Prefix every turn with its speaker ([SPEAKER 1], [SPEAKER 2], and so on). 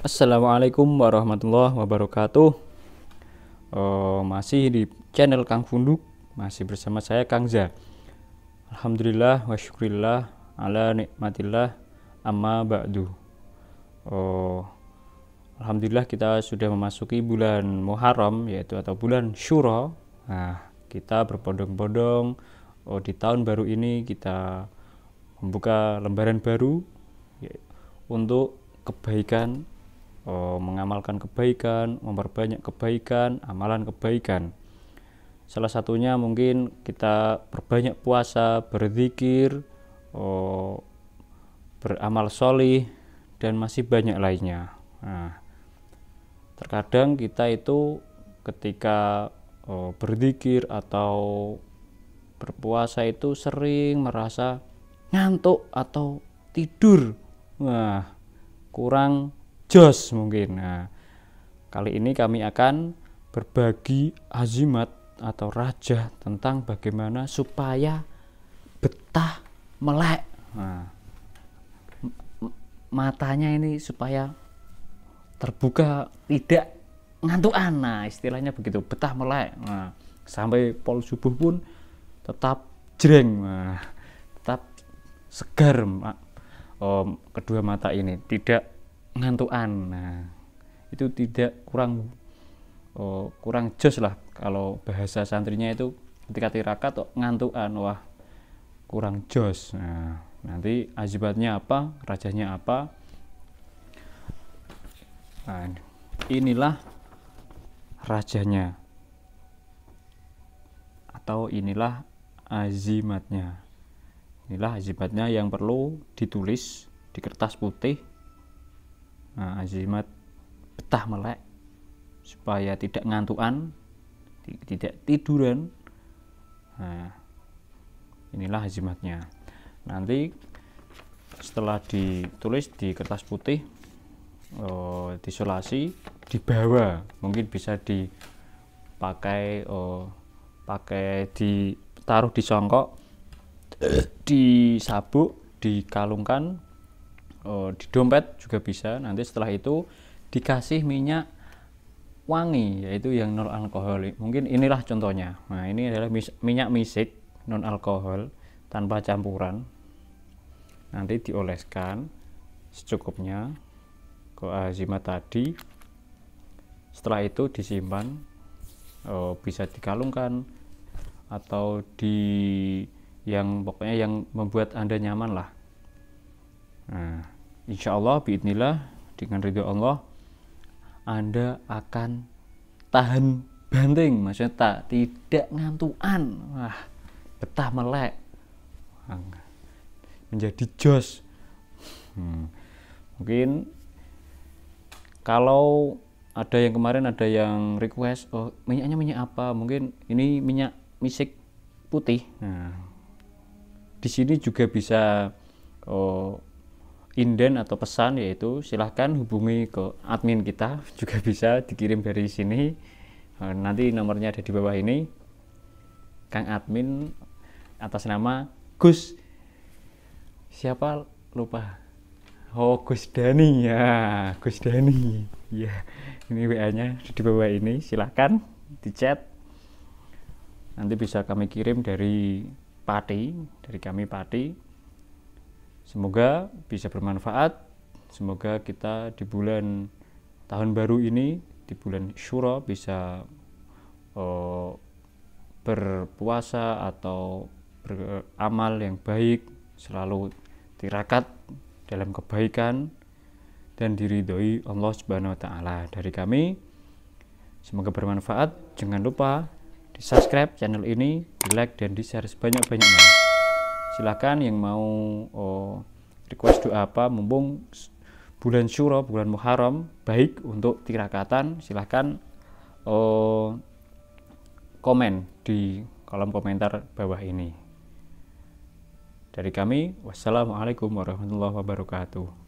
[SPEAKER 1] Assalamualaikum warahmatullahi wabarakatuh. Uh, masih di channel Kang Funduk, masih bersama saya Kang Za. Alhamdulillah wa syukurillah ala nikmatillah amma ba'du. Uh, Alhamdulillah kita sudah memasuki bulan Muharram yaitu atau bulan Syura. Nah, kita berbondong-bondong oh, di tahun baru ini kita membuka lembaran baru ya, untuk kebaikan Eh, mengamalkan kebaikan, memperbanyak kebaikan, amalan kebaikan. Salah satunya mungkin kita berbanyak puasa, berzikir, eh, beramal solih, dan masih banyak lainnya. Nah, terkadang kita itu ketika eh, berzikir atau berpuasa itu sering merasa ngantuk atau tidur. Nah, kurang jos mungkin. Nah, kali ini kami akan berbagi azimat atau raja tentang bagaimana supaya betah melek. Nah, matanya ini supaya terbuka tidak ngantuk Nah, istilahnya begitu, betah melek. Nah, sampai pol subuh pun tetap jreng. Nah, tetap segar, Mak. kedua mata ini tidak ngantuan nah itu tidak kurang oh, kurang jos lah kalau bahasa santrinya itu ketika tirakat oh, ngantuan wah kurang jos nah nanti ajibatnya apa rajanya apa nah, inilah rajanya atau inilah azimatnya inilah azimatnya yang perlu ditulis di kertas putih nah, azimat betah melek supaya tidak ngantuan tidak tiduran nah, inilah azimatnya nanti setelah ditulis di kertas putih oh, disolasi dibawa mungkin bisa dipakai oh, pakai ditaruh di songkok disabuk dikalungkan uh, di dompet juga bisa nanti setelah itu dikasih minyak wangi yaitu yang non alkohol mungkin inilah contohnya nah ini adalah minyak misik non alkohol tanpa campuran nanti dioleskan secukupnya ke azimat tadi setelah itu disimpan oh, bisa dikalungkan atau di yang pokoknya yang membuat anda nyaman lah Nah, insya Allah, biidnillah, dengan ridho Allah, Anda akan tahan banting, maksudnya tak tidak ngantuan. Wah, betah melek. Menjadi jos. Hmm. Mungkin kalau ada yang kemarin ada yang request oh minyaknya minyak apa mungkin ini minyak misik putih nah di sini juga bisa oh, inden atau pesan yaitu silahkan hubungi ke admin kita juga bisa dikirim dari sini eh, nanti nomornya ada di bawah ini Kang admin atas nama Gus siapa lupa oh Gus Dani ya Gus Dani ya ini WA nya di bawah ini silahkan di chat nanti bisa kami kirim dari Pati dari kami Pati Semoga bisa bermanfaat. Semoga kita di bulan tahun baru ini, di bulan Syura bisa uh, berpuasa atau beramal yang baik, selalu tirakat dalam kebaikan dan diridhoi Allah Subhanahu wa taala. Dari kami semoga bermanfaat. Jangan lupa di-subscribe channel ini, di-like dan di-share sebanyak-banyaknya silahkan yang mau oh, request doa apa mumpung bulan syuro bulan muharram baik untuk tirakatan silahkan oh, komen di kolom komentar bawah ini dari kami wassalamualaikum warahmatullahi wabarakatuh